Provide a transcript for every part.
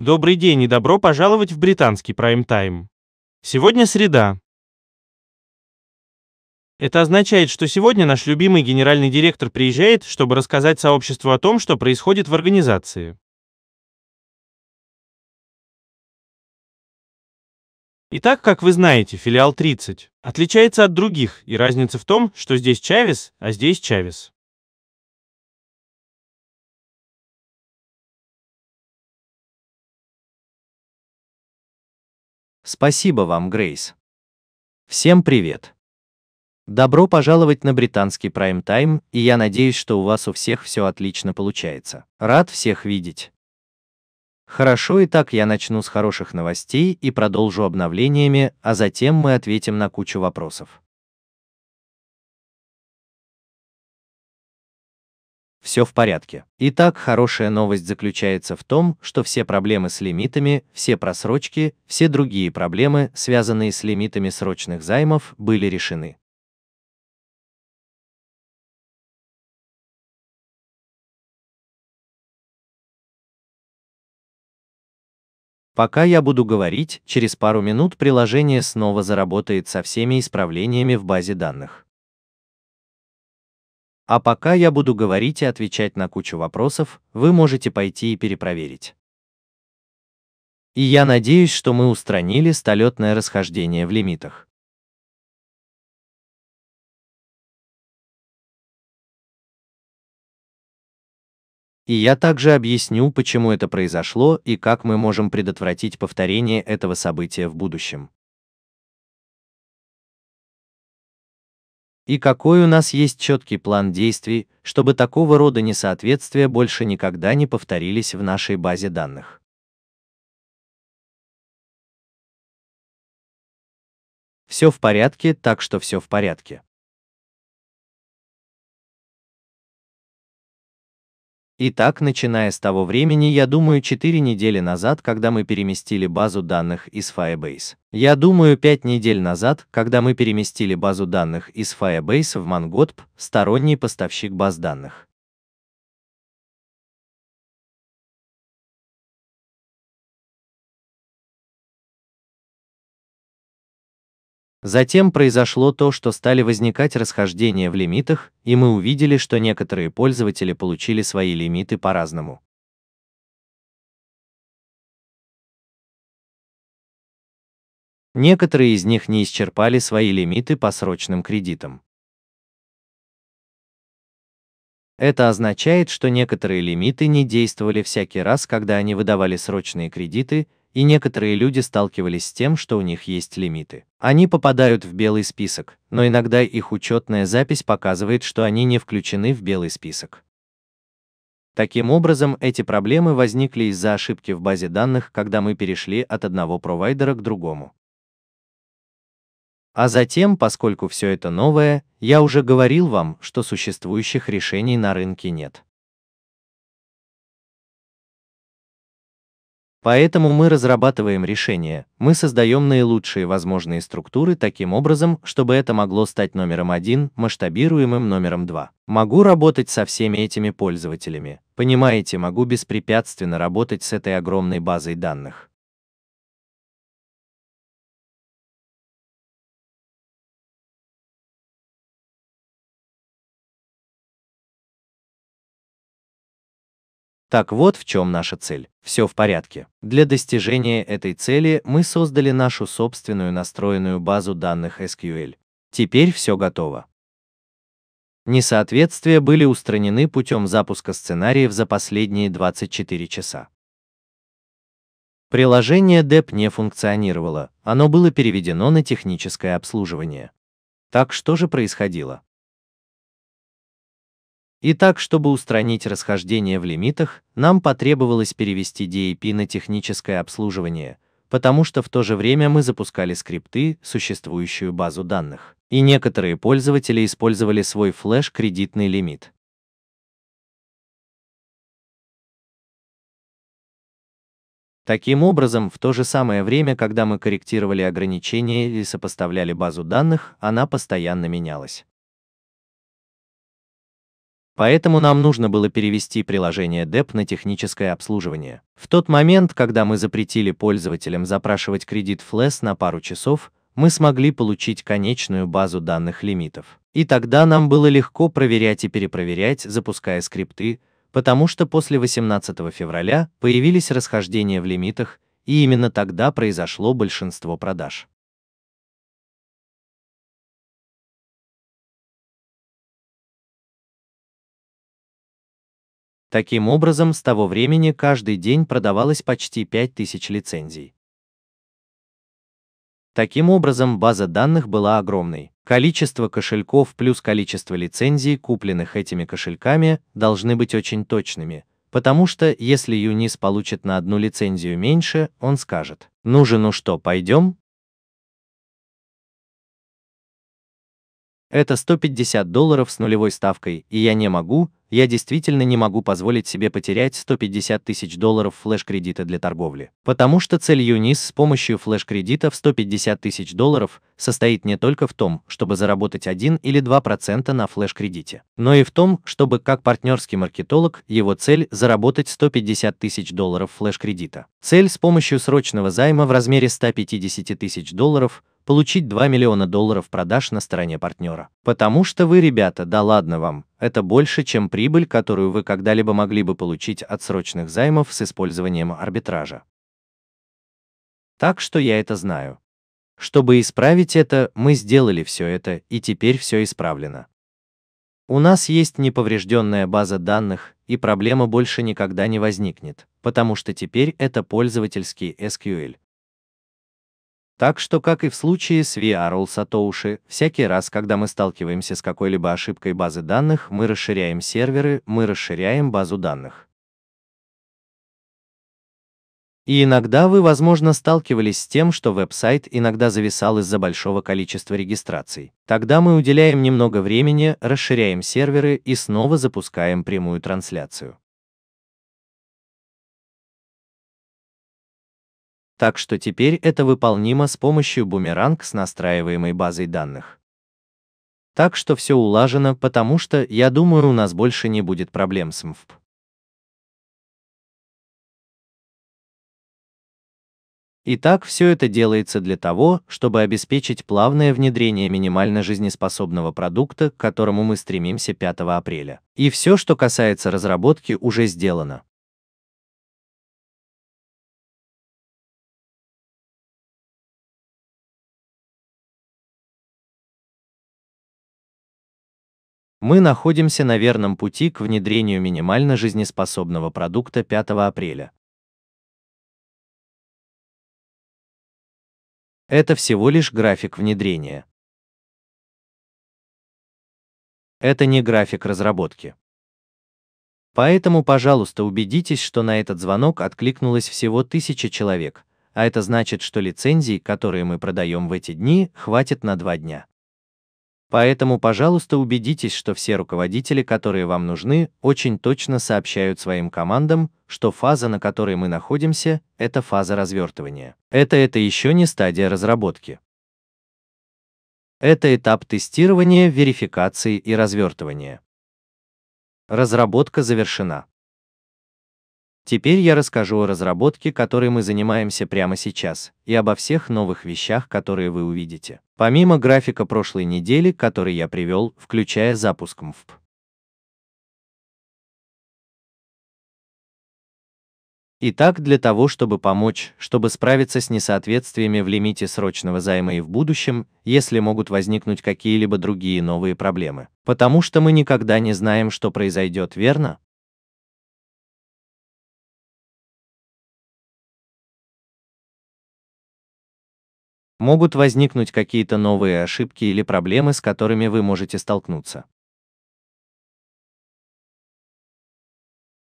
Добрый день и добро пожаловать в британский прайм-тайм. Сегодня среда. Это означает, что сегодня наш любимый генеральный директор приезжает, чтобы рассказать сообществу о том, что происходит в организации. Итак, как вы знаете, филиал 30 отличается от других, и разница в том, что здесь Чавес, а здесь Чавес. Спасибо вам, Грейс. Всем привет. Добро пожаловать на британский Prime Time, и я надеюсь, что у вас у всех все отлично получается. Рад всех видеть. Хорошо, итак, я начну с хороших новостей и продолжу обновлениями, а затем мы ответим на кучу вопросов. все в порядке. Итак, хорошая новость заключается в том, что все проблемы с лимитами, все просрочки, все другие проблемы, связанные с лимитами срочных займов, были решены. Пока я буду говорить, через пару минут приложение снова заработает со всеми исправлениями в базе данных. А пока я буду говорить и отвечать на кучу вопросов, вы можете пойти и перепроверить. И я надеюсь, что мы устранили столетное расхождение в лимитах. И я также объясню, почему это произошло и как мы можем предотвратить повторение этого события в будущем. И какой у нас есть четкий план действий, чтобы такого рода несоответствия больше никогда не повторились в нашей базе данных. Все в порядке, так что все в порядке. Итак, начиная с того времени, я думаю, 4 недели назад, когда мы переместили базу данных из Firebase. Я думаю, 5 недель назад, когда мы переместили базу данных из Firebase в MongoDB, сторонний поставщик баз данных. Затем произошло то, что стали возникать расхождения в лимитах, и мы увидели, что некоторые пользователи получили свои лимиты по-разному. Некоторые из них не исчерпали свои лимиты по срочным кредитам. Это означает, что некоторые лимиты не действовали всякий раз, когда они выдавали срочные кредиты, и некоторые люди сталкивались с тем, что у них есть лимиты. Они попадают в белый список, но иногда их учетная запись показывает, что они не включены в белый список. Таким образом, эти проблемы возникли из-за ошибки в базе данных, когда мы перешли от одного провайдера к другому. А затем, поскольку все это новое, я уже говорил вам, что существующих решений на рынке нет. Поэтому мы разрабатываем решения, мы создаем наилучшие возможные структуры таким образом, чтобы это могло стать номером один, масштабируемым номером два. Могу работать со всеми этими пользователями, понимаете, могу беспрепятственно работать с этой огромной базой данных. Так вот в чем наша цель. Все в порядке. Для достижения этой цели мы создали нашу собственную настроенную базу данных SQL. Теперь все готово. Несоответствия были устранены путем запуска сценариев за последние 24 часа. Приложение DEP не функционировало, оно было переведено на техническое обслуживание. Так что же происходило? Итак, чтобы устранить расхождение в лимитах, нам потребовалось перевести DAP на техническое обслуживание, потому что в то же время мы запускали скрипты, существующую базу данных, и некоторые пользователи использовали свой флеш-кредитный лимит. Таким образом, в то же самое время, когда мы корректировали ограничения или сопоставляли базу данных, она постоянно менялась. Поэтому нам нужно было перевести приложение DEP на техническое обслуживание. В тот момент, когда мы запретили пользователям запрашивать кредит Flash e на пару часов, мы смогли получить конечную базу данных лимитов. И тогда нам было легко проверять и перепроверять, запуская скрипты, потому что после 18 февраля появились расхождения в лимитах, и именно тогда произошло большинство продаж. Таким образом, с того времени каждый день продавалось почти 5000 лицензий. Таким образом, база данных была огромной. Количество кошельков плюс количество лицензий, купленных этими кошельками, должны быть очень точными, потому что если Юнис получит на одну лицензию меньше, он скажет «Ну же, ну что, пойдем?» Это 150 долларов с нулевой ставкой, и я не могу, я действительно не могу позволить себе потерять 150 тысяч долларов флеш-кредита для торговли. Потому что цель Юнис с помощью флеш-кредита в 150 тысяч долларов состоит не только в том, чтобы заработать 1 или 2% на флеш-кредите, но и в том, чтобы как партнерский маркетолог его цель заработать 150 тысяч долларов флеш-кредита. Цель с помощью срочного займа в размере 150 тысяч долларов – получить 2 миллиона долларов продаж на стороне партнера. Потому что вы, ребята, да ладно вам, это больше, чем прибыль, которую вы когда-либо могли бы получить от срочных займов с использованием арбитража. Так что я это знаю. Чтобы исправить это, мы сделали все это, и теперь все исправлено. У нас есть неповрежденная база данных, и проблема больше никогда не возникнет, потому что теперь это пользовательский SQL. Так что, как и в случае с VRL Satoshi, всякий раз, когда мы сталкиваемся с какой-либо ошибкой базы данных, мы расширяем серверы, мы расширяем базу данных. И иногда вы, возможно, сталкивались с тем, что веб-сайт иногда зависал из-за большого количества регистраций. Тогда мы уделяем немного времени, расширяем серверы и снова запускаем прямую трансляцию. так что теперь это выполнимо с помощью бумеранг с настраиваемой базой данных. Так что все улажено, потому что, я думаю, у нас больше не будет проблем с МФП. Итак, все это делается для того, чтобы обеспечить плавное внедрение минимально жизнеспособного продукта, к которому мы стремимся 5 апреля. И все, что касается разработки, уже сделано. мы находимся на верном пути к внедрению минимально жизнеспособного продукта 5 апреля. Это всего лишь график внедрения. Это не график разработки. Поэтому, пожалуйста, убедитесь, что на этот звонок откликнулось всего тысяча человек, а это значит, что лицензий, которые мы продаем в эти дни, хватит на два дня. Поэтому, пожалуйста, убедитесь, что все руководители, которые вам нужны, очень точно сообщают своим командам, что фаза, на которой мы находимся, это фаза развертывания. Это это еще не стадия разработки. Это этап тестирования, верификации и развертывания. Разработка завершена. Теперь я расскажу о разработке, которой мы занимаемся прямо сейчас, и обо всех новых вещах, которые вы увидите. Помимо графика прошлой недели, который я привел, включая запуск МФП. Итак, для того, чтобы помочь, чтобы справиться с несоответствиями в лимите срочного займа и в будущем, если могут возникнуть какие-либо другие новые проблемы. Потому что мы никогда не знаем, что произойдет, верно? могут возникнуть какие-то новые ошибки или проблемы, с которыми вы можете столкнуться.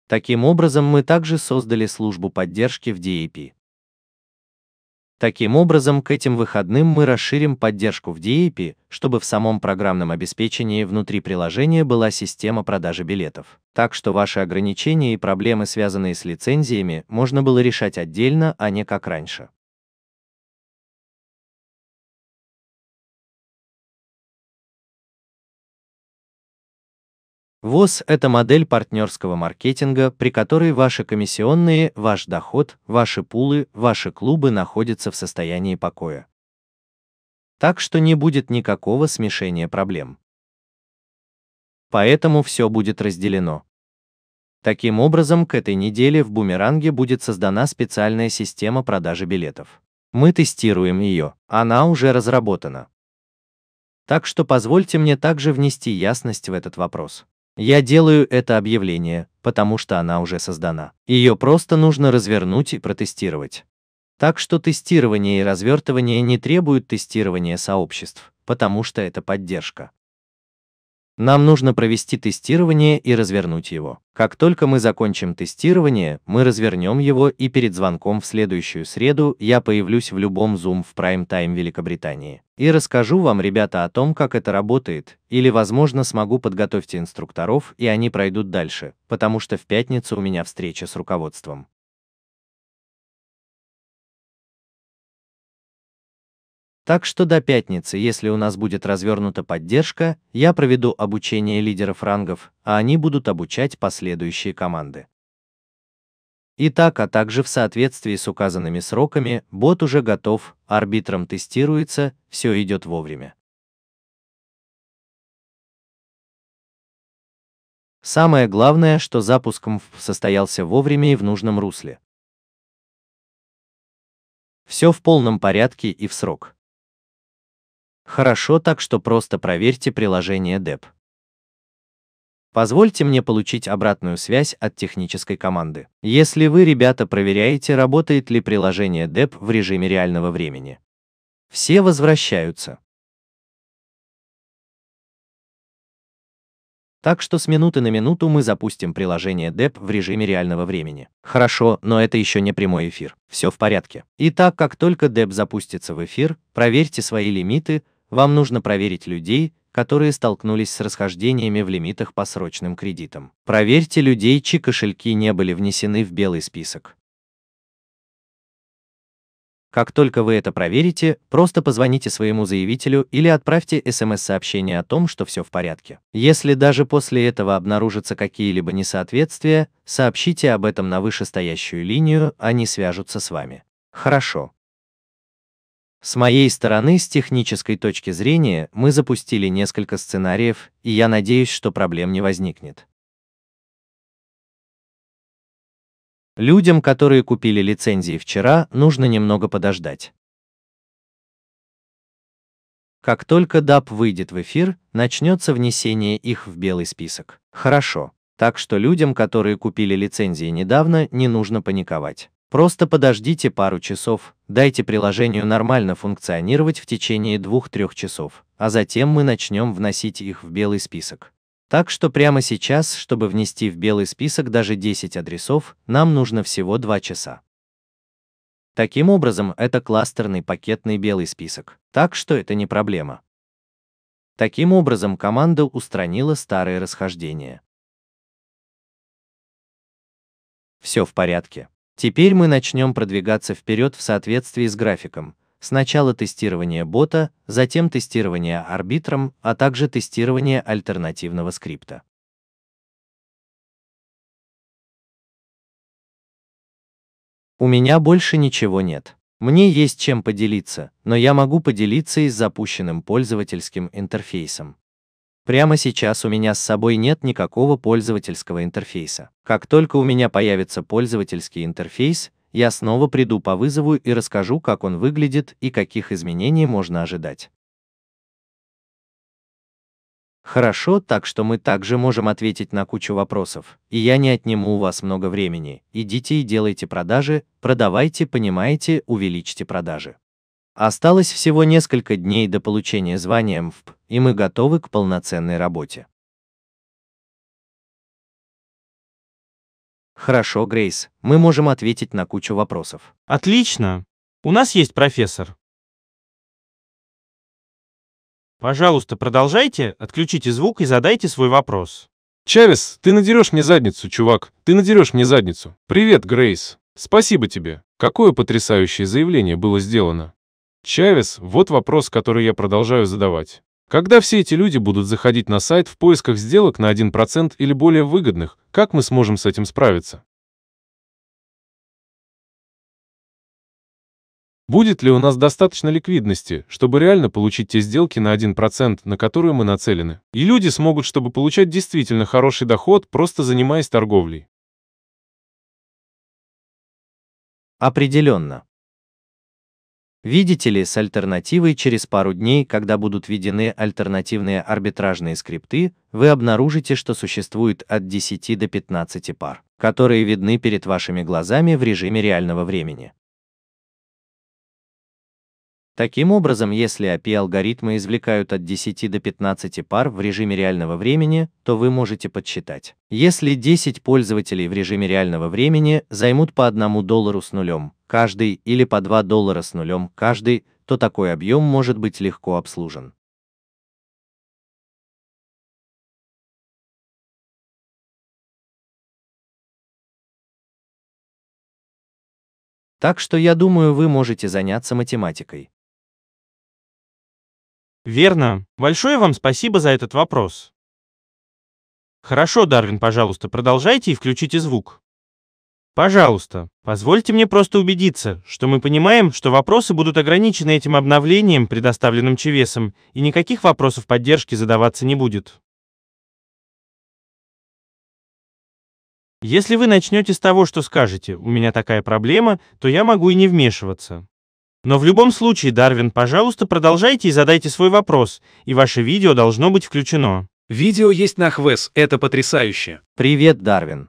Таким образом, мы также создали службу поддержки в DAP. Таким образом, к этим выходным мы расширим поддержку в DAP, чтобы в самом программном обеспечении внутри приложения была система продажи билетов. Так что ваши ограничения и проблемы, связанные с лицензиями, можно было решать отдельно, а не как раньше. ВОЗ – это модель партнерского маркетинга, при которой ваши комиссионные, ваш доход, ваши пулы, ваши клубы находятся в состоянии покоя. Так что не будет никакого смешения проблем. Поэтому все будет разделено. Таким образом, к этой неделе в Бумеранге будет создана специальная система продажи билетов. Мы тестируем ее, она уже разработана. Так что позвольте мне также внести ясность в этот вопрос. Я делаю это объявление, потому что она уже создана. Ее просто нужно развернуть и протестировать. Так что тестирование и развертывание не требуют тестирования сообществ, потому что это поддержка. Нам нужно провести тестирование и развернуть его. Как только мы закончим тестирование, мы развернем его и перед звонком в следующую среду я появлюсь в любом Zoom в Prime Time Великобритании. И расскажу вам, ребята, о том, как это работает, или, возможно, смогу подготовить инструкторов, и они пройдут дальше, потому что в пятницу у меня встреча с руководством. Так что до пятницы, если у нас будет развернута поддержка, я проведу обучение лидеров рангов, а они будут обучать последующие команды. Итак, а также в соответствии с указанными сроками, бот уже готов, арбитром тестируется, все идет вовремя. Самое главное, что запуск МФ состоялся вовремя и в нужном русле. Все в полном порядке и в срок. Хорошо, так что просто проверьте приложение DEP. Позвольте мне получить обратную связь от технической команды. Если вы, ребята, проверяете, работает ли приложение DEP в режиме реального времени. Все возвращаются. Так что с минуты на минуту мы запустим приложение DEP в режиме реального времени. Хорошо, но это еще не прямой эфир. Все в порядке. Итак, как только DEP запустится в эфир, проверьте свои лимиты, вам нужно проверить людей, которые столкнулись с расхождениями в лимитах по срочным кредитам. Проверьте людей, чьи кошельки не были внесены в белый список. Как только вы это проверите, просто позвоните своему заявителю или отправьте смс-сообщение о том, что все в порядке. Если даже после этого обнаружатся какие-либо несоответствия, сообщите об этом на вышестоящую линию, они свяжутся с вами. Хорошо. С моей стороны, с технической точки зрения, мы запустили несколько сценариев, и я надеюсь, что проблем не возникнет. Людям, которые купили лицензии вчера, нужно немного подождать. Как только DAP выйдет в эфир, начнется внесение их в белый список. Хорошо. Так что людям, которые купили лицензии недавно, не нужно паниковать. Просто подождите пару часов, дайте приложению нормально функционировать в течение 2-3 часов, а затем мы начнем вносить их в белый список. Так что прямо сейчас, чтобы внести в белый список даже 10 адресов, нам нужно всего 2 часа. Таким образом, это кластерный пакетный белый список, так что это не проблема. Таким образом, команда устранила старые расхождения. Все в порядке. Теперь мы начнем продвигаться вперед в соответствии с графиком. Сначала тестирование бота, затем тестирование арбитром, а также тестирование альтернативного скрипта. У меня больше ничего нет. Мне есть чем поделиться, но я могу поделиться и с запущенным пользовательским интерфейсом. Прямо сейчас у меня с собой нет никакого пользовательского интерфейса. Как только у меня появится пользовательский интерфейс, я снова приду по вызову и расскажу, как он выглядит и каких изменений можно ожидать. Хорошо, так что мы также можем ответить на кучу вопросов, и я не отниму у вас много времени. Идите и делайте продажи, продавайте, понимаете, увеличьте продажи. Осталось всего несколько дней до получения звания МФП и мы готовы к полноценной работе. Хорошо, Грейс, мы можем ответить на кучу вопросов. Отлично. У нас есть профессор. Пожалуйста, продолжайте, отключите звук и задайте свой вопрос. Чавес, ты надерешь мне задницу, чувак. Ты надерешь мне задницу. Привет, Грейс. Спасибо тебе. Какое потрясающее заявление было сделано. Чавес, вот вопрос, который я продолжаю задавать. Когда все эти люди будут заходить на сайт в поисках сделок на 1% или более выгодных, как мы сможем с этим справиться? Будет ли у нас достаточно ликвидности, чтобы реально получить те сделки на 1%, на которые мы нацелены? И люди смогут, чтобы получать действительно хороший доход, просто занимаясь торговлей. Определенно. Видите ли, с альтернативой через пару дней, когда будут введены альтернативные арбитражные скрипты, вы обнаружите, что существует от 10 до 15 пар, которые видны перед вашими глазами в режиме реального времени. Таким образом, если API-алгоритмы извлекают от 10 до 15 пар в режиме реального времени, то вы можете подсчитать. Если 10 пользователей в режиме реального времени займут по 1 доллару с нулем, каждый или по 2 доллара с нулем каждый, то такой объем может быть легко обслужен. Так что я думаю, вы можете заняться математикой. Верно. Большое вам спасибо за этот вопрос. Хорошо, Дарвин, пожалуйста, продолжайте и включите звук. Пожалуйста, позвольте мне просто убедиться, что мы понимаем, что вопросы будут ограничены этим обновлением, предоставленным Чевесом, и никаких вопросов поддержки задаваться не будет. Если вы начнете с того, что скажете «у меня такая проблема», то я могу и не вмешиваться. Но в любом случае, Дарвин, пожалуйста, продолжайте и задайте свой вопрос, и ваше видео должно быть включено. Видео есть на Хвес, это потрясающе. Привет, Дарвин.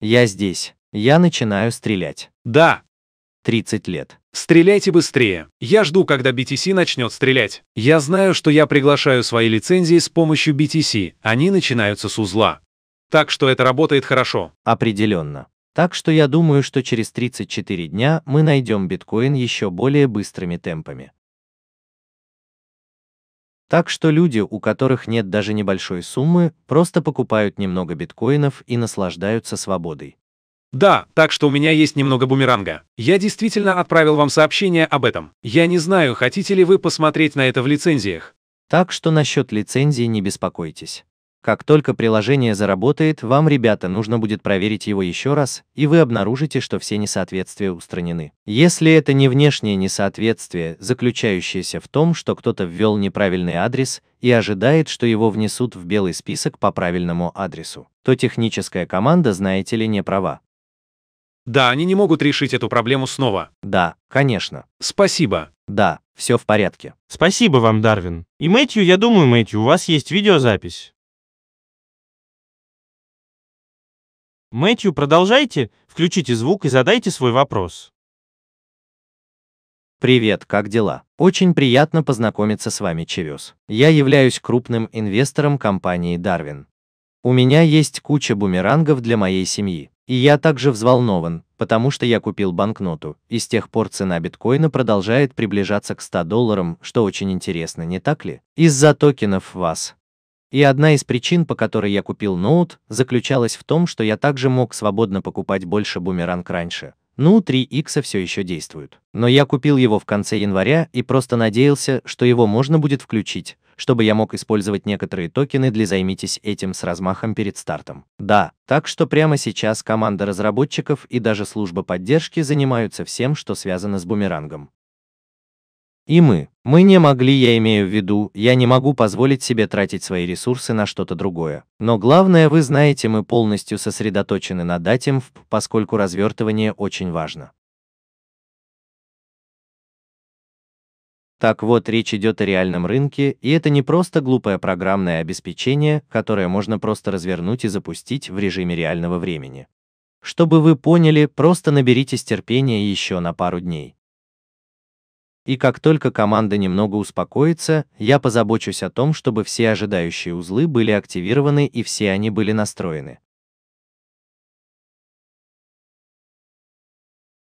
Я здесь. Я начинаю стрелять. Да. 30 лет. Стреляйте быстрее. Я жду, когда BTC начнет стрелять. Я знаю, что я приглашаю свои лицензии с помощью BTC. Они начинаются с узла. Так что это работает хорошо. Определенно. Так что я думаю, что через 34 дня мы найдем биткоин еще более быстрыми темпами. Так что люди, у которых нет даже небольшой суммы, просто покупают немного биткоинов и наслаждаются свободой. Да, так что у меня есть немного бумеранга. Я действительно отправил вам сообщение об этом. Я не знаю, хотите ли вы посмотреть на это в лицензиях. Так что насчет лицензии не беспокойтесь. Как только приложение заработает, вам, ребята, нужно будет проверить его еще раз, и вы обнаружите, что все несоответствия устранены. Если это не внешнее несоответствие, заключающееся в том, что кто-то ввел неправильный адрес и ожидает, что его внесут в белый список по правильному адресу, то техническая команда, знаете ли, не права. Да, они не могут решить эту проблему снова. Да, конечно. Спасибо. Да, все в порядке. Спасибо вам, Дарвин. И Мэтью, я думаю, Мэтью, у вас есть видеозапись. Мэтью, продолжайте, включите звук и задайте свой вопрос. Привет, как дела? Очень приятно познакомиться с вами, Чевес. Я являюсь крупным инвестором компании Дарвин. У меня есть куча бумерангов для моей семьи. И я также взволнован, потому что я купил банкноту, и с тех пор цена биткоина продолжает приближаться к 100 долларам, что очень интересно, не так ли? Из-за токенов вас. И одна из причин, по которой я купил ноут, заключалась в том, что я также мог свободно покупать больше бумеранг раньше. Ну, 3 x все еще действуют. Но я купил его в конце января и просто надеялся, что его можно будет включить, чтобы я мог использовать некоторые токены для «Займитесь этим с размахом перед стартом». Да, так что прямо сейчас команда разработчиков и даже служба поддержки занимаются всем, что связано с бумерангом. И мы. Мы не могли, я имею в виду, я не могу позволить себе тратить свои ресурсы на что-то другое. Но главное, вы знаете, мы полностью сосредоточены на датимф, поскольку развертывание очень важно. Так вот, речь идет о реальном рынке, и это не просто глупое программное обеспечение, которое можно просто развернуть и запустить в режиме реального времени. Чтобы вы поняли, просто наберитесь терпения еще на пару дней. И как только команда немного успокоится, я позабочусь о том, чтобы все ожидающие узлы были активированы и все они были настроены.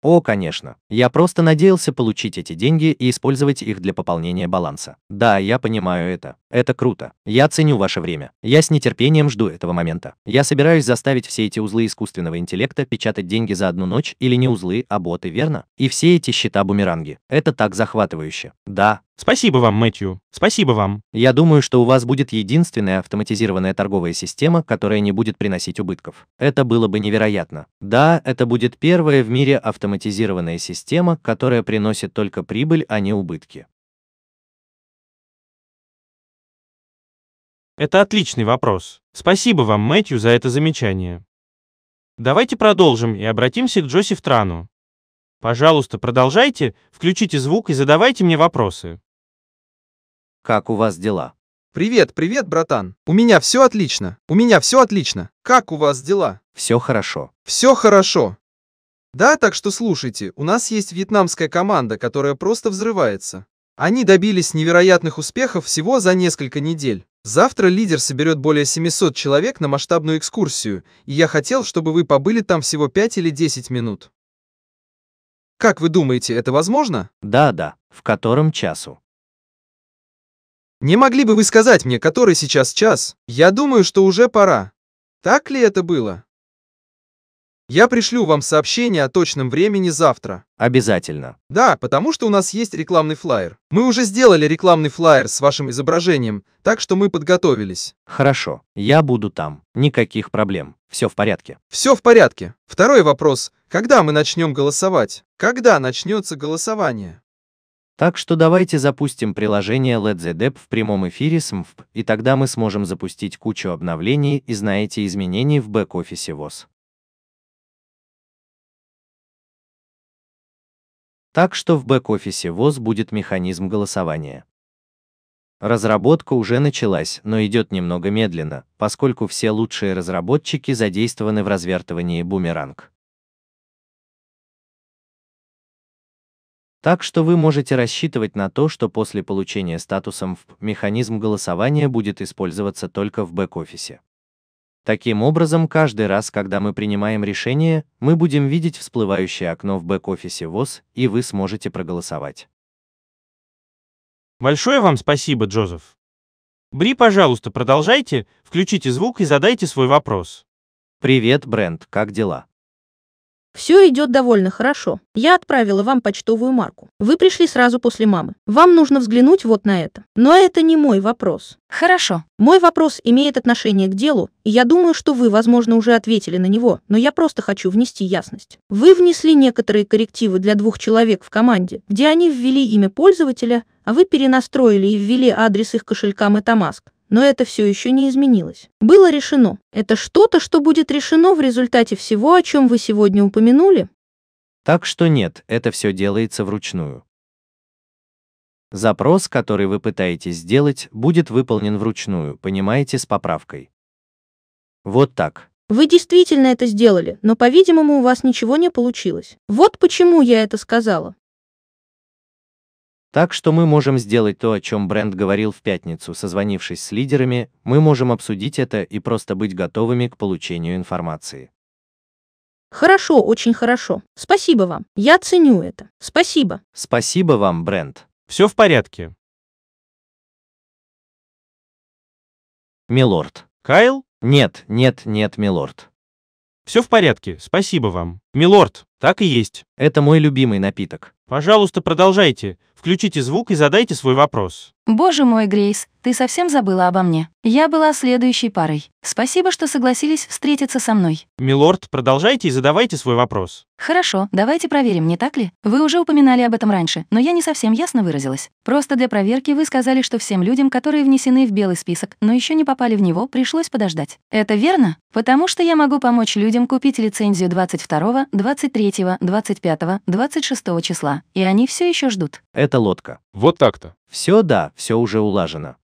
О, конечно. Я просто надеялся получить эти деньги и использовать их для пополнения баланса. Да, я понимаю это. Это круто. Я ценю ваше время. Я с нетерпением жду этого момента. Я собираюсь заставить все эти узлы искусственного интеллекта печатать деньги за одну ночь или не узлы, а боты, верно? И все эти счета-бумеранги. Это так захватывающе. Да, Спасибо вам, Мэтью. Спасибо вам. Я думаю, что у вас будет единственная автоматизированная торговая система, которая не будет приносить убытков. Это было бы невероятно. Да, это будет первая в мире автоматизированная система, которая приносит только прибыль, а не убытки. Это отличный вопрос. Спасибо вам, Мэтью, за это замечание. Давайте продолжим и обратимся к Джоси Трану. Пожалуйста, продолжайте, включите звук и задавайте мне вопросы. Как у вас дела? Привет, привет, братан. У меня все отлично. У меня все отлично. Как у вас дела? Все хорошо. Все хорошо. Да, так что слушайте, у нас есть вьетнамская команда, которая просто взрывается. Они добились невероятных успехов всего за несколько недель. Завтра лидер соберет более 700 человек на масштабную экскурсию, и я хотел, чтобы вы побыли там всего 5 или 10 минут. Как вы думаете, это возможно? Да, да. В котором часу? Не могли бы вы сказать мне, который сейчас час? Я думаю, что уже пора. Так ли это было? Я пришлю вам сообщение о точном времени завтра. Обязательно. Да, потому что у нас есть рекламный флаер. Мы уже сделали рекламный флаер с вашим изображением, так что мы подготовились. Хорошо, я буду там. Никаких проблем. Все в порядке. Все в порядке. Второй вопрос. Когда мы начнем голосовать? Когда начнется голосование? Так что давайте запустим приложение LedZDep в прямом эфире с МФП, и тогда мы сможем запустить кучу обновлений и знаете изменений в бэк-офисе ВОЗ. Так что в бэк-офисе ВОЗ будет механизм голосования. Разработка уже началась, но идет немного медленно, поскольку все лучшие разработчики задействованы в развертывании бумеранг. Так что вы можете рассчитывать на то, что после получения статуса МФП механизм голосования будет использоваться только в бэк-офисе. Таким образом, каждый раз, когда мы принимаем решение, мы будем видеть всплывающее окно в бэк-офисе ВОЗ, и вы сможете проголосовать. Большое вам спасибо, Джозеф. Бри, пожалуйста, продолжайте, включите звук и задайте свой вопрос. Привет, Брент, как дела? Все идет довольно хорошо. Я отправила вам почтовую марку. Вы пришли сразу после мамы. Вам нужно взглянуть вот на это. Но это не мой вопрос. Хорошо. Мой вопрос имеет отношение к делу, и я думаю, что вы, возможно, уже ответили на него, но я просто хочу внести ясность. Вы внесли некоторые коррективы для двух человек в команде, где они ввели имя пользователя, а вы перенастроили и ввели адрес их кошелька Metamask. Но это все еще не изменилось. Было решено. Это что-то, что будет решено в результате всего, о чем вы сегодня упомянули? Так что нет, это все делается вручную. Запрос, который вы пытаетесь сделать, будет выполнен вручную, понимаете, с поправкой. Вот так. Вы действительно это сделали, но, по-видимому, у вас ничего не получилось. Вот почему я это сказала. Так что мы можем сделать то, о чем бренд говорил в пятницу, созвонившись с лидерами, мы можем обсудить это и просто быть готовыми к получению информации. Хорошо, очень хорошо. Спасибо вам. Я ценю это. Спасибо. Спасибо вам, бренд. Все в порядке. Милорд. Кайл? Нет, нет, нет, милорд. Все в порядке, спасибо вам. Милорд, так и есть. Это мой любимый напиток. Пожалуйста, продолжайте. Включите звук и задайте свой вопрос. Боже мой, Грейс, ты совсем забыла обо мне. Я была следующей парой. Спасибо, что согласились встретиться со мной. Милорд, продолжайте и задавайте свой вопрос. Хорошо, давайте проверим, не так ли? Вы уже упоминали об этом раньше, но я не совсем ясно выразилась. Просто для проверки вы сказали, что всем людям, которые внесены в белый список, но еще не попали в него, пришлось подождать. Это верно? Потому что я могу помочь людям купить лицензию 22, 23, 25, 26 числа, и они все еще ждут. Это эта лодка. Вот так-то. Все да, все уже улажено.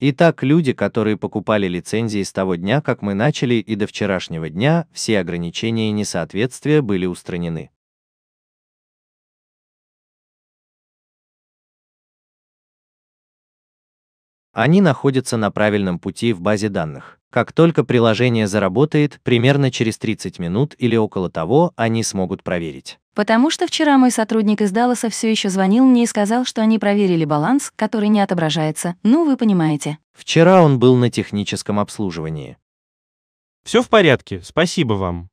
Итак, люди, которые покупали лицензии с того дня, как мы начали, и до вчерашнего дня, все ограничения и несоответствия были устранены. Они находятся на правильном пути в базе данных. Как только приложение заработает, примерно через 30 минут или около того, они смогут проверить. Потому что вчера мой сотрудник из Далласа все еще звонил мне и сказал, что они проверили баланс, который не отображается. Ну, вы понимаете. Вчера он был на техническом обслуживании. Все в порядке, спасибо вам.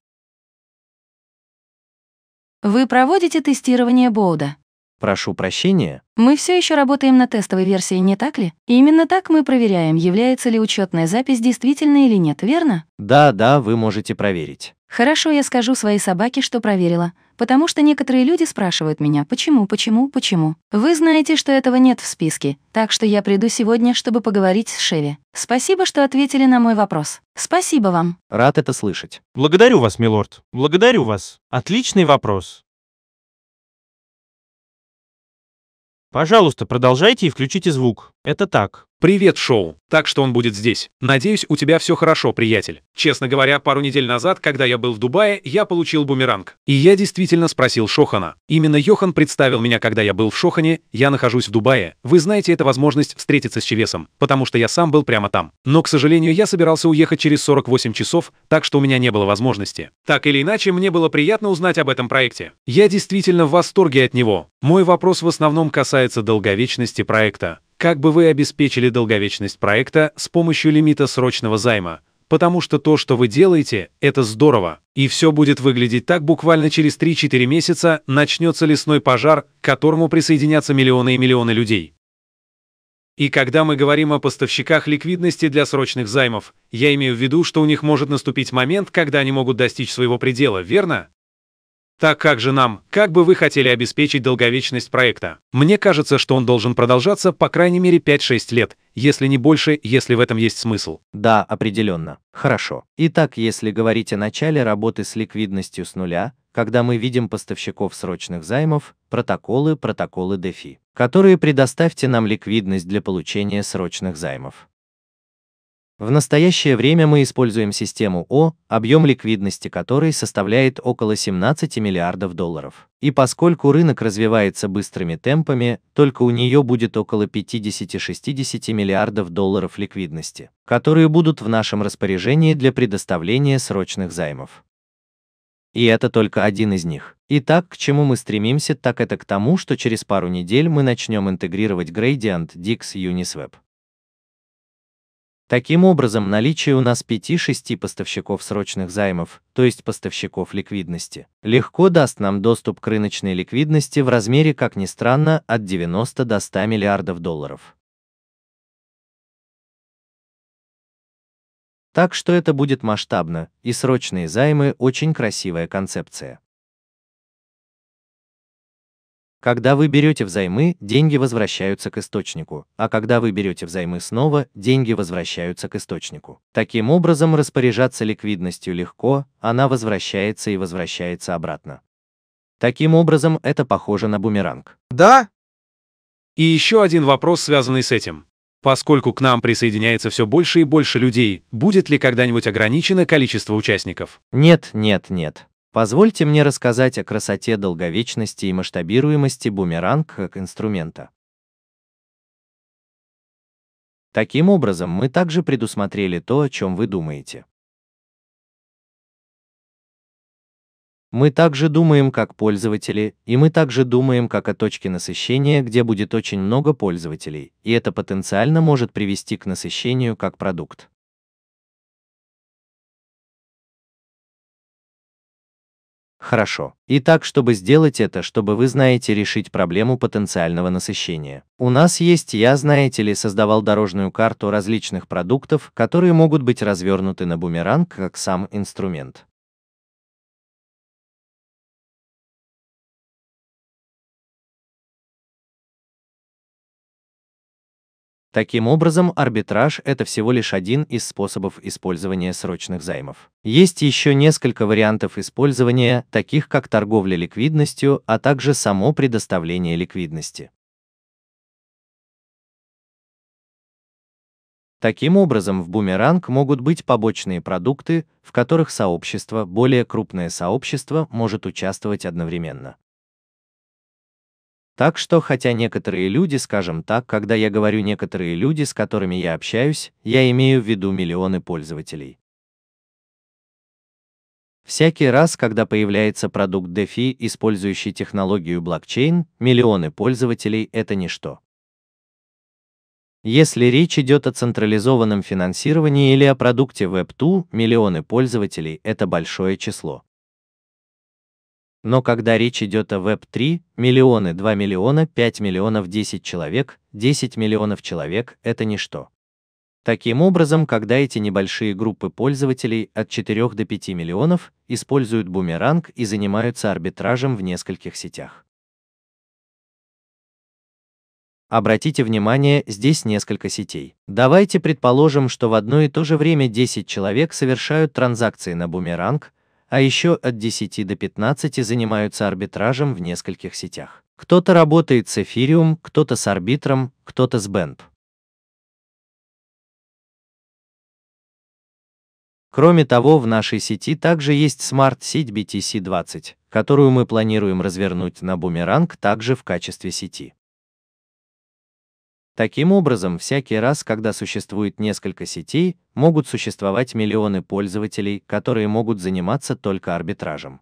Вы проводите тестирование Боуда. Прошу прощения. Мы все еще работаем на тестовой версии, не так ли? И именно так мы проверяем, является ли учетная запись действительно или нет, верно? Да, да, вы можете проверить. Хорошо, я скажу своей собаке, что проверила, потому что некоторые люди спрашивают меня, почему, почему, почему. Вы знаете, что этого нет в списке, так что я приду сегодня, чтобы поговорить с Шеви. Спасибо, что ответили на мой вопрос. Спасибо вам. Рад это слышать. Благодарю вас, милорд. Благодарю вас. Отличный вопрос. Пожалуйста, продолжайте и включите звук. Это так. «Привет, Шоу! Так что он будет здесь. Надеюсь, у тебя все хорошо, приятель. Честно говоря, пару недель назад, когда я был в Дубае, я получил бумеранг. И я действительно спросил Шохана. Именно Йохан представил меня, когда я был в Шохане, я нахожусь в Дубае. Вы знаете, это возможность встретиться с Чевесом, потому что я сам был прямо там. Но, к сожалению, я собирался уехать через 48 часов, так что у меня не было возможности. Так или иначе, мне было приятно узнать об этом проекте. Я действительно в восторге от него. Мой вопрос в основном касается долговечности проекта как бы вы обеспечили долговечность проекта с помощью лимита срочного займа, потому что то, что вы делаете, это здорово, и все будет выглядеть так буквально через 3-4 месяца начнется лесной пожар, к которому присоединятся миллионы и миллионы людей. И когда мы говорим о поставщиках ликвидности для срочных займов, я имею в виду, что у них может наступить момент, когда они могут достичь своего предела, верно? Так как же нам, как бы вы хотели обеспечить долговечность проекта? Мне кажется, что он должен продолжаться по крайней мере 5-6 лет, если не больше, если в этом есть смысл. Да, определенно. Хорошо. Итак, если говорить о начале работы с ликвидностью с нуля, когда мы видим поставщиков срочных займов, протоколы, протоколы DeFi, которые предоставьте нам ликвидность для получения срочных займов. В настоящее время мы используем систему О, объем ликвидности которой составляет около 17 миллиардов долларов. И поскольку рынок развивается быстрыми темпами, только у нее будет около 50-60 миллиардов долларов ликвидности, которые будут в нашем распоряжении для предоставления срочных займов. И это только один из них. Итак, к чему мы стремимся, так это к тому, что через пару недель мы начнем интегрировать Gradient Dix Uniswap. Таким образом, наличие у нас 5-6 поставщиков срочных займов, то есть поставщиков ликвидности, легко даст нам доступ к рыночной ликвидности в размере, как ни странно, от 90 до 100 миллиардов долларов. Так что это будет масштабно, и срочные займы – очень красивая концепция. Когда вы берете взаймы, деньги возвращаются к источнику, а когда вы берете взаймы снова, деньги возвращаются к источнику. Таким образом, распоряжаться ликвидностью легко, она возвращается и возвращается обратно. Таким образом, это похоже на бумеранг. Да? И еще один вопрос, связанный с этим. Поскольку к нам присоединяется все больше и больше людей, будет ли когда-нибудь ограничено количество участников? Нет, нет, нет. Позвольте мне рассказать о красоте долговечности и масштабируемости бумеранг как инструмента. Таким образом, мы также предусмотрели то, о чем вы думаете. Мы также думаем как пользователи, и мы также думаем как о точке насыщения, где будет очень много пользователей, и это потенциально может привести к насыщению как продукт. Хорошо. Итак, чтобы сделать это, чтобы вы знаете решить проблему потенциального насыщения. У нас есть, я знаете ли, создавал дорожную карту различных продуктов, которые могут быть развернуты на бумеранг как сам инструмент. Таким образом, арбитраж – это всего лишь один из способов использования срочных займов. Есть еще несколько вариантов использования, таких как торговля ликвидностью, а также само предоставление ликвидности. Таким образом, в бумеранг могут быть побочные продукты, в которых сообщество, более крупное сообщество, может участвовать одновременно. Так что, хотя некоторые люди, скажем так, когда я говорю некоторые люди, с которыми я общаюсь, я имею в виду миллионы пользователей. Всякий раз, когда появляется продукт DeFi, использующий технологию блокчейн, миллионы пользователей — это ничто. Если речь идет о централизованном финансировании или о продукте Web2, миллионы пользователей — это большое число. Но когда речь идет о Web3, миллионы, 2 миллиона, 5 миллионов, 10 человек, 10 миллионов человек – это ничто. Таким образом, когда эти небольшие группы пользователей от 4 до 5 миллионов используют бумеранг и занимаются арбитражем в нескольких сетях. Обратите внимание, здесь несколько сетей. Давайте предположим, что в одно и то же время 10 человек совершают транзакции на бумеранг, а еще от 10 до 15 занимаются арбитражем в нескольких сетях. Кто-то работает с эфириум, кто-то с арбитром, кто-то с бэмп. Кроме того, в нашей сети также есть смарт-сеть BTC20, которую мы планируем развернуть на Бумеранг также в качестве сети. Таким образом, всякий раз, когда существует несколько сетей, могут существовать миллионы пользователей, которые могут заниматься только арбитражем.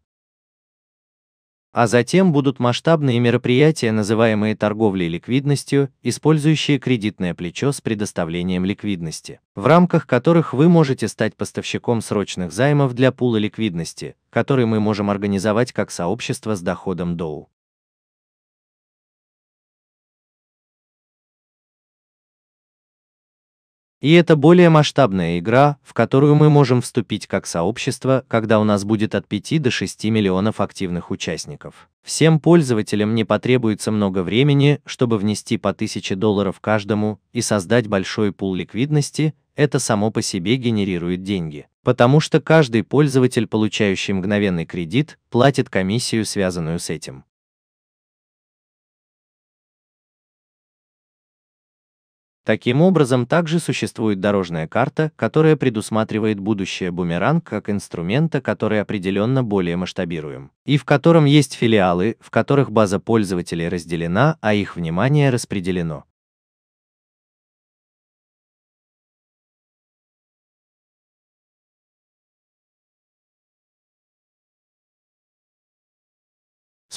А затем будут масштабные мероприятия, называемые торговлей ликвидностью, использующие кредитное плечо с предоставлением ликвидности, в рамках которых вы можете стать поставщиком срочных займов для пула ликвидности, который мы можем организовать как сообщество с доходом доу. И это более масштабная игра, в которую мы можем вступить как сообщество, когда у нас будет от 5 до 6 миллионов активных участников. Всем пользователям не потребуется много времени, чтобы внести по 1000 долларов каждому и создать большой пул ликвидности, это само по себе генерирует деньги. Потому что каждый пользователь, получающий мгновенный кредит, платит комиссию, связанную с этим. Таким образом, также существует дорожная карта, которая предусматривает будущее бумеранг как инструмента, который определенно более масштабируем, и в котором есть филиалы, в которых база пользователей разделена, а их внимание распределено.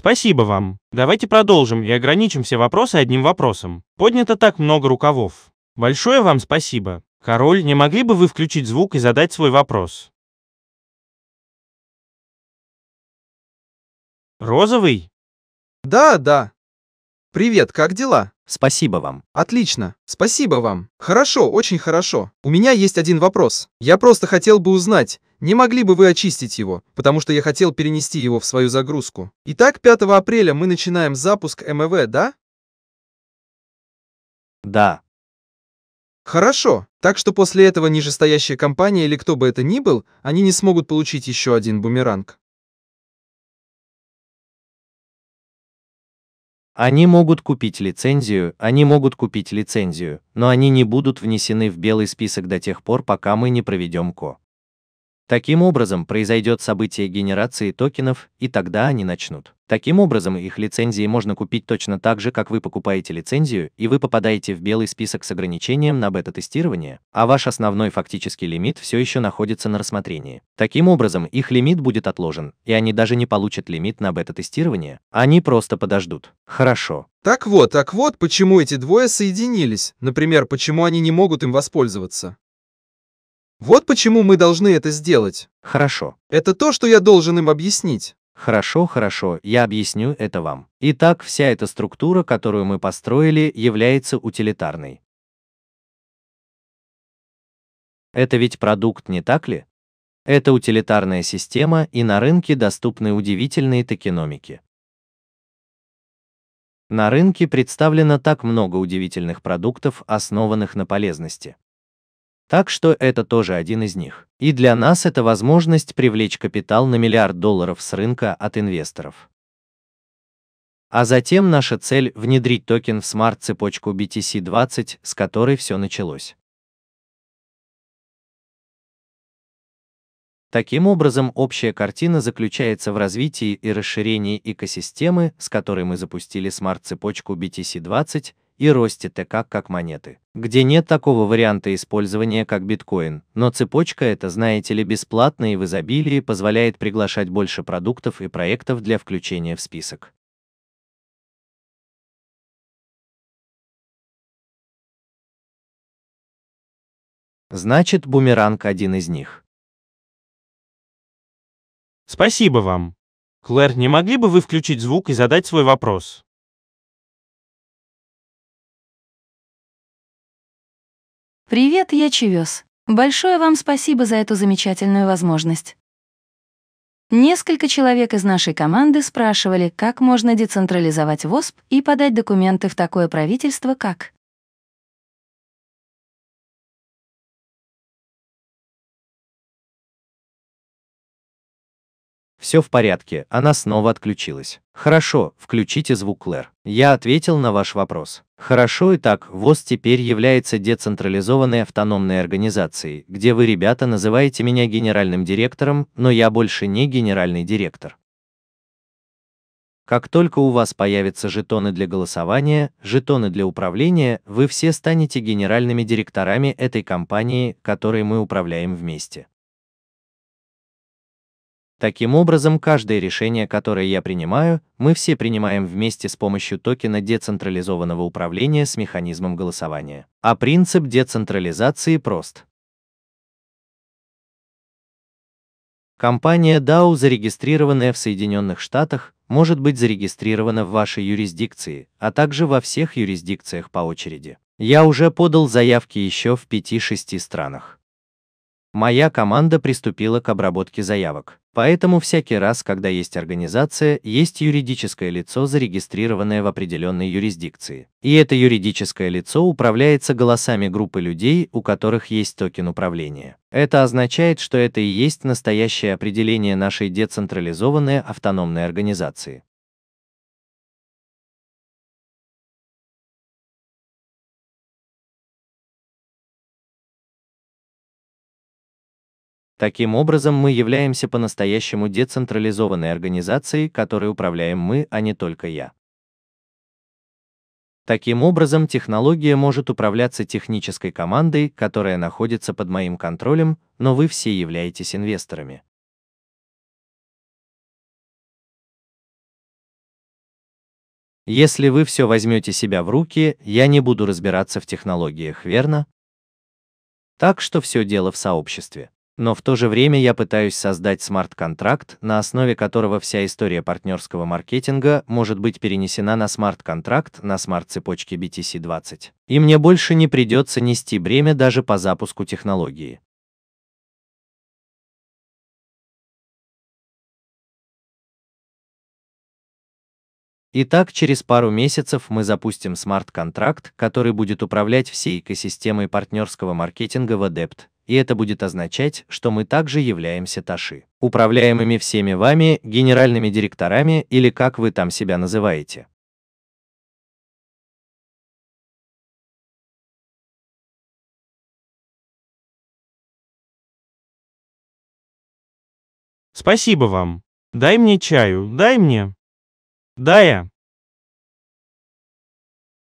Спасибо вам. Давайте продолжим и ограничимся все вопросы одним вопросом. Поднято так много рукавов. Большое вам спасибо. Король, не могли бы вы включить звук и задать свой вопрос? Розовый? Да, да. Привет, как дела? Спасибо вам. Отлично. Спасибо вам. Хорошо, очень хорошо. У меня есть один вопрос. Я просто хотел бы узнать, не могли бы вы очистить его, потому что я хотел перенести его в свою загрузку. Итак, 5 апреля мы начинаем запуск МВ, да? Да. Хорошо. Так что после этого нижестоящая компания или кто бы это ни был, они не смогут получить еще один бумеранг. Они могут купить лицензию, они могут купить лицензию, но они не будут внесены в белый список до тех пор, пока мы не проведем ко. Таким образом, произойдет событие генерации токенов, и тогда они начнут. Таким образом, их лицензии можно купить точно так же, как вы покупаете лицензию, и вы попадаете в белый список с ограничением на бета-тестирование, а ваш основной фактический лимит все еще находится на рассмотрении. Таким образом, их лимит будет отложен, и они даже не получат лимит на бета-тестирование, они просто подождут. Хорошо. Так вот, так вот, почему эти двое соединились, например, почему они не могут им воспользоваться. Вот почему мы должны это сделать. Хорошо. Это то, что я должен им объяснить. Хорошо, хорошо, я объясню это вам. Итак, вся эта структура, которую мы построили, является утилитарной. Это ведь продукт, не так ли? Это утилитарная система, и на рынке доступны удивительные токеномики. На рынке представлено так много удивительных продуктов, основанных на полезности. Так что это тоже один из них. И для нас это возможность привлечь капитал на миллиард долларов с рынка от инвесторов. А затем наша цель – внедрить токен в смарт-цепочку BTC20, с которой все началось. Таким образом, общая картина заключается в развитии и расширении экосистемы, с которой мы запустили смарт-цепочку BTC20, и росте ТК как монеты, где нет такого варианта использования, как биткоин, но цепочка эта, знаете ли, бесплатная и в изобилии позволяет приглашать больше продуктов и проектов для включения в список. Значит, бумеранг один из них. Спасибо вам. Клэр, не могли бы вы включить звук и задать свой вопрос? Привет, я Чевес. Большое вам спасибо за эту замечательную возможность. Несколько человек из нашей команды спрашивали, как можно децентрализовать ВОСП и подать документы в такое правительство, как Все в порядке, она снова отключилась. Хорошо, включите звук Клэр. Я ответил на ваш вопрос. Хорошо, итак, ВОЗ теперь является децентрализованной автономной организацией, где вы, ребята, называете меня генеральным директором, но я больше не генеральный директор. Как только у вас появятся жетоны для голосования, жетоны для управления, вы все станете генеральными директорами этой компании, которой мы управляем вместе. Таким образом, каждое решение, которое я принимаю, мы все принимаем вместе с помощью токена децентрализованного управления с механизмом голосования. А принцип децентрализации прост. Компания DAO, зарегистрированная в Соединенных Штатах, может быть зарегистрирована в вашей юрисдикции, а также во всех юрисдикциях по очереди. Я уже подал заявки еще в 5-6 странах. Моя команда приступила к обработке заявок. Поэтому всякий раз, когда есть организация, есть юридическое лицо, зарегистрированное в определенной юрисдикции. И это юридическое лицо управляется голосами группы людей, у которых есть токен управления. Это означает, что это и есть настоящее определение нашей децентрализованной автономной организации. Таким образом, мы являемся по-настоящему децентрализованной организацией, которой управляем мы, а не только я. Таким образом, технология может управляться технической командой, которая находится под моим контролем, но вы все являетесь инвесторами. Если вы все возьмете себя в руки, я не буду разбираться в технологиях, верно? Так что все дело в сообществе. Но в то же время я пытаюсь создать смарт-контракт, на основе которого вся история партнерского маркетинга может быть перенесена на смарт-контракт на смарт-цепочке BTC20. И мне больше не придется нести бремя даже по запуску технологии. Итак, через пару месяцев мы запустим смарт-контракт, который будет управлять всей экосистемой партнерского маркетинга в Adept и это будет означать, что мы также являемся Таши, управляемыми всеми вами, генеральными директорами или как вы там себя называете. Спасибо вам. Дай мне чаю, дай мне. Да я.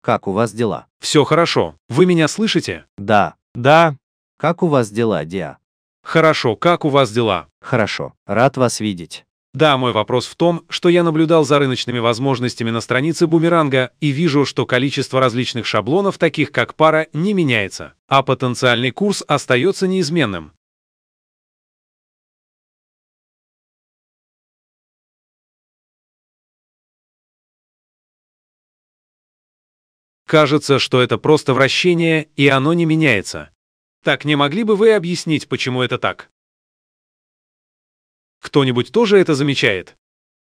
Как у вас дела? Все хорошо. Вы меня слышите? Да. Да. Как у вас дела, Диа? Хорошо, как у вас дела? Хорошо, рад вас видеть. Да, мой вопрос в том, что я наблюдал за рыночными возможностями на странице Бумеранга и вижу, что количество различных шаблонов, таких как пара, не меняется, а потенциальный курс остается неизменным. Кажется, что это просто вращение, и оно не меняется. Так не могли бы вы объяснить, почему это так? Кто-нибудь тоже это замечает?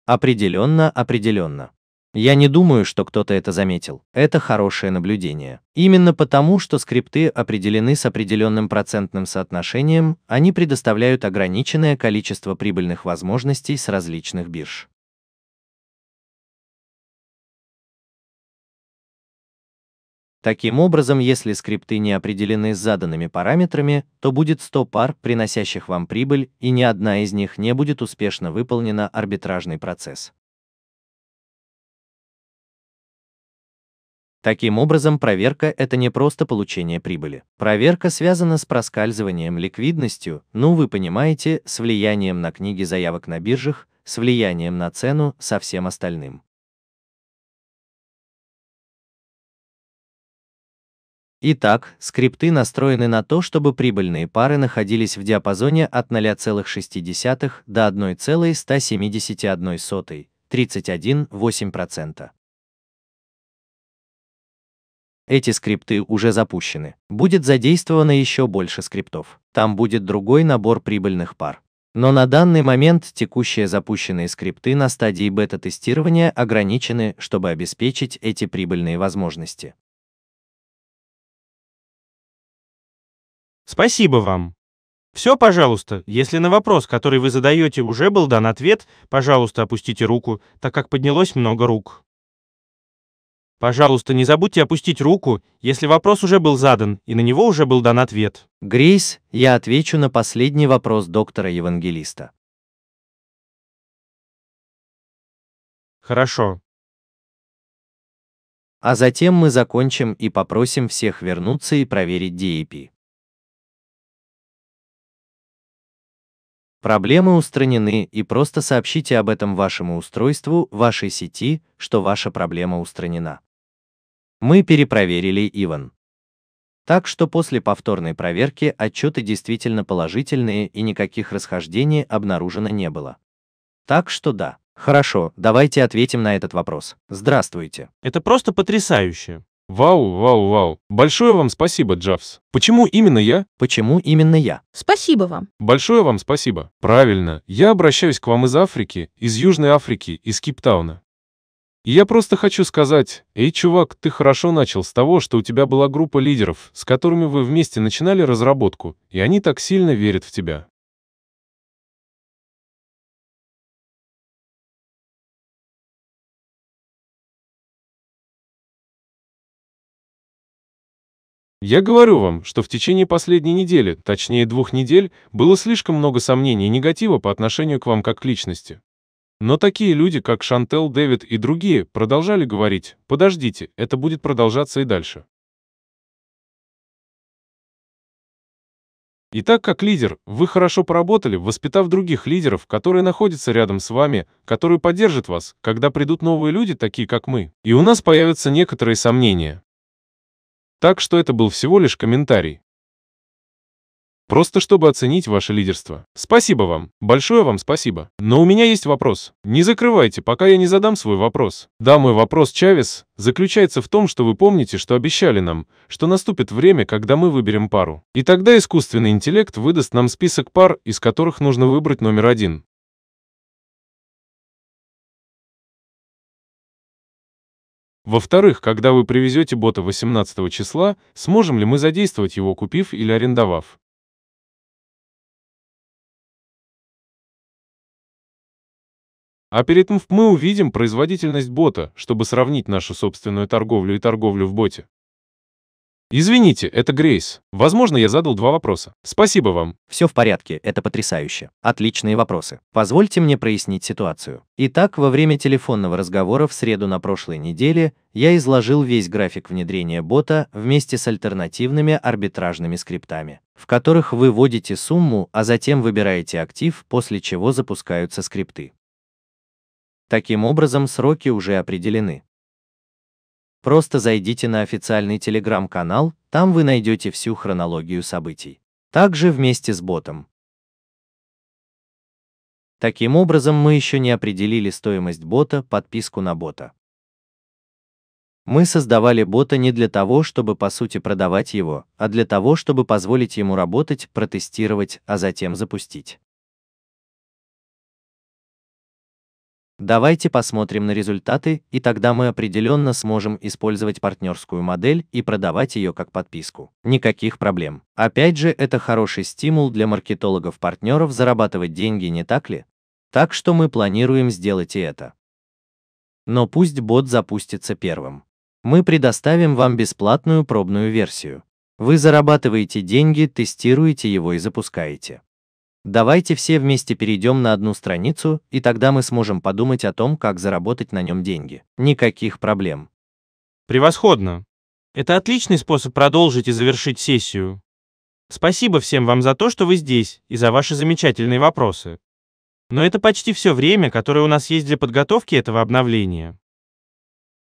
Определенно, определенно. Я не думаю, что кто-то это заметил. Это хорошее наблюдение. Именно потому, что скрипты определены с определенным процентным соотношением, они предоставляют ограниченное количество прибыльных возможностей с различных бирж. Таким образом, если скрипты не определены с заданными параметрами, то будет 100 пар, приносящих вам прибыль, и ни одна из них не будет успешно выполнена арбитражный процесс. Таким образом, проверка – это не просто получение прибыли. Проверка связана с проскальзыванием ликвидностью, ну вы понимаете, с влиянием на книги заявок на биржах, с влиянием на цену, со всем остальным. Итак, скрипты настроены на то, чтобы прибыльные пары находились в диапазоне от 0,6 до 1,171, 31,8%. Эти скрипты уже запущены. Будет задействовано еще больше скриптов. Там будет другой набор прибыльных пар. Но на данный момент текущие запущенные скрипты на стадии бета-тестирования ограничены, чтобы обеспечить эти прибыльные возможности. Спасибо вам. Все, пожалуйста, если на вопрос, который вы задаете, уже был дан ответ, пожалуйста, опустите руку, так как поднялось много рук. Пожалуйста, не забудьте опустить руку, если вопрос уже был задан и на него уже был дан ответ. Грейс, я отвечу на последний вопрос доктора-евангелиста. Хорошо. А затем мы закончим и попросим всех вернуться и проверить DAP. Проблемы устранены и просто сообщите об этом вашему устройству, вашей сети, что ваша проблема устранена. Мы перепроверили Иван. Так что после повторной проверки отчеты действительно положительные и никаких расхождений обнаружено не было. Так что да. Хорошо, давайте ответим на этот вопрос. Здравствуйте. Это просто потрясающе. Вау, вау, вау. Большое вам спасибо, Джавс. Почему именно я? Почему именно я? Спасибо вам. Большое вам спасибо. Правильно, я обращаюсь к вам из Африки, из Южной Африки, из Киптауна. И я просто хочу сказать, эй, чувак, ты хорошо начал с того, что у тебя была группа лидеров, с которыми вы вместе начинали разработку, и они так сильно верят в тебя. Я говорю вам, что в течение последней недели, точнее двух недель, было слишком много сомнений и негатива по отношению к вам как к личности. Но такие люди, как Шантел, Дэвид и другие, продолжали говорить, подождите, это будет продолжаться и дальше. И так как лидер, вы хорошо поработали, воспитав других лидеров, которые находятся рядом с вами, которые поддержат вас, когда придут новые люди, такие как мы. И у нас появятся некоторые сомнения. Так что это был всего лишь комментарий. Просто чтобы оценить ваше лидерство. Спасибо вам. Большое вам спасибо. Но у меня есть вопрос. Не закрывайте, пока я не задам свой вопрос. Да, мой вопрос, Чавес, заключается в том, что вы помните, что обещали нам, что наступит время, когда мы выберем пару. И тогда искусственный интеллект выдаст нам список пар, из которых нужно выбрать номер один. Во-вторых, когда вы привезете бота 18 числа, сможем ли мы задействовать его, купив или арендовав? А перед МФ мы увидим производительность бота, чтобы сравнить нашу собственную торговлю и торговлю в боте. Извините, это Грейс. Возможно, я задал два вопроса. Спасибо вам. Все в порядке, это потрясающе. Отличные вопросы. Позвольте мне прояснить ситуацию. Итак, во время телефонного разговора в среду на прошлой неделе я изложил весь график внедрения бота вместе с альтернативными арбитражными скриптами, в которых вы вводите сумму, а затем выбираете актив, после чего запускаются скрипты. Таким образом, сроки уже определены. Просто зайдите на официальный телеграм-канал, там вы найдете всю хронологию событий. Также вместе с ботом. Таким образом мы еще не определили стоимость бота, подписку на бота. Мы создавали бота не для того, чтобы по сути продавать его, а для того, чтобы позволить ему работать, протестировать, а затем запустить. Давайте посмотрим на результаты, и тогда мы определенно сможем использовать партнерскую модель и продавать ее как подписку. Никаких проблем. Опять же, это хороший стимул для маркетологов-партнеров зарабатывать деньги, не так ли? Так что мы планируем сделать и это. Но пусть бот запустится первым. Мы предоставим вам бесплатную пробную версию. Вы зарабатываете деньги, тестируете его и запускаете. Давайте все вместе перейдем на одну страницу, и тогда мы сможем подумать о том, как заработать на нем деньги. Никаких проблем. Превосходно. Это отличный способ продолжить и завершить сессию. Спасибо всем вам за то, что вы здесь, и за ваши замечательные вопросы. Но это почти все время, которое у нас есть для подготовки этого обновления.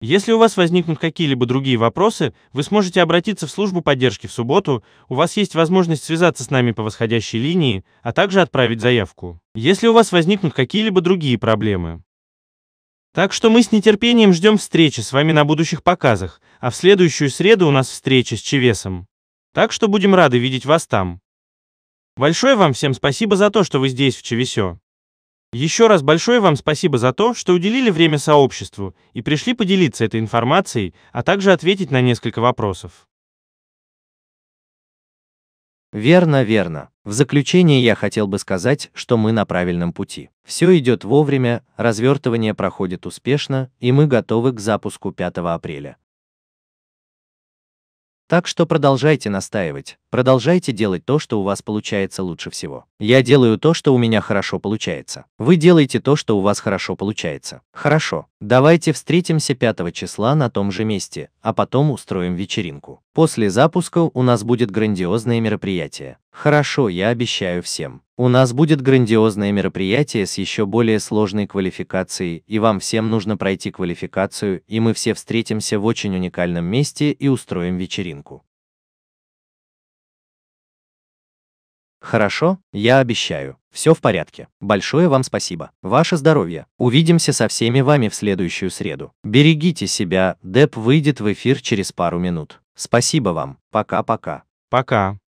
Если у вас возникнут какие-либо другие вопросы, вы сможете обратиться в службу поддержки в субботу, у вас есть возможность связаться с нами по восходящей линии, а также отправить заявку, если у вас возникнут какие-либо другие проблемы. Так что мы с нетерпением ждем встречи с вами на будущих показах, а в следующую среду у нас встреча с Чевесом. Так что будем рады видеть вас там. Большое вам всем спасибо за то, что вы здесь в Чевесё. Еще раз большое вам спасибо за то, что уделили время сообществу и пришли поделиться этой информацией, а также ответить на несколько вопросов. Верно, верно. В заключение я хотел бы сказать, что мы на правильном пути. Все идет вовремя, развертывание проходит успешно, и мы готовы к запуску 5 апреля. Так что продолжайте настаивать, продолжайте делать то, что у вас получается лучше всего. Я делаю то, что у меня хорошо получается. Вы делаете то, что у вас хорошо получается. Хорошо. Давайте встретимся 5 числа на том же месте, а потом устроим вечеринку. После запуска у нас будет грандиозное мероприятие. Хорошо, я обещаю всем. У нас будет грандиозное мероприятие с еще более сложной квалификацией, и вам всем нужно пройти квалификацию, и мы все встретимся в очень уникальном месте и устроим вечеринку. Хорошо, я обещаю. Все в порядке. Большое вам спасибо. Ваше здоровье. Увидимся со всеми вами в следующую среду. Берегите себя. Деп выйдет в эфир через пару минут. Спасибо вам. Пока-пока. Пока. -пока. Пока.